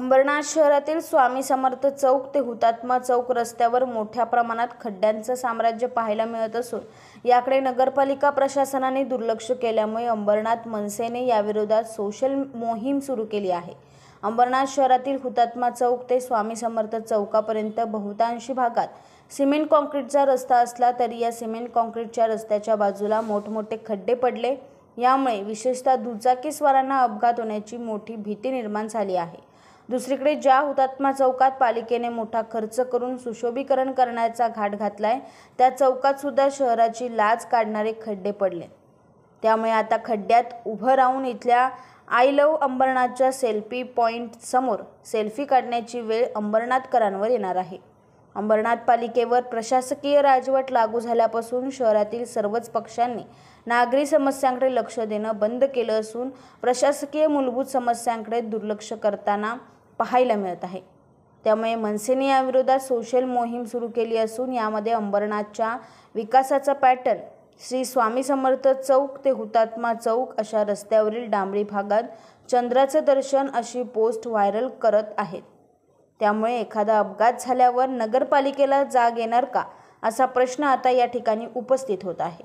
अंबरनाथ शहरातील स्वामी समर्थ चौक ते हुतात्मा चौक रस्त्यावर मोठ्या प्रमाणात खड्ड्यांचं साम्राज्य पाहायला मिळत असून याकडे नगरपालिका प्रशासनाने दुर्लक्ष केल्यामुळे अंबरनाथ मनसेने याविरोधात सोशल मोहीम सुरू केली आहे अंबरनाथ शहरातील हुतात्मा चौक ते स्वामी समर्थ चौकापर्यंत बहुतांशी भागात सिमेंट कॉन्क्रीटचा रस्ता असला तरी या सिमेंट कॉन्क्रीटच्या रस्त्याच्या बाजूला मोठमोठे खड्डे पडले यामुळे विशेषतः दुचाकीस्वारांना अपघात होण्याची मोठी भीती निर्माण झाली आहे दुसरीकडे ज्या हुतात्मा चौकात पालिकेने मोठा खर्च करून सुशोभीकरण करण्याचा घाट घातलाय त्या चौकात सुद्धा शहराची लाज काढणारे खड्डे पडले त्यामुळे आता खड्ड्यात उभं राहून इथल्या आय लव अंबरनाथच्या सेल्फी पॉईंट समोर सेल्फी काढण्याची वेळ अंबरनाथकरांवर येणार आहे अंबरनाथ पालिकेवर प्रशासकीय राजवट लागू झाल्यापासून शहरातील सर्वच पक्षांनी नागरी समस्यांकडे लक्ष देणं बंद केलं असून प्रशासकीय मूलभूत समस्यांकडे दुर्लक्ष करताना पाहायला मिळत आहे त्यामुळे मनसेने याविरोधात सोशल मोहीम सुरू केली असून यामध्ये अंबरनाथच्या विकासाचा पॅटर्न श्री स्वामी समर्थ चौक ते हुतात्मा चौक अशा रस्त्यावरील डांबरी भागात चंद्राचं दर्शन अशी पोस्ट व्हायरल करत आहेत त्यामुळे एखादा अपघात झाल्यावर नगरपालिकेला जाग येणार का असा प्रश्न आता या ठिकाणी उपस्थित होत आहे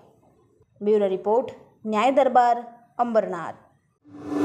ब्युरो रिपोर्ट न्याय दरबार अंबरनाथ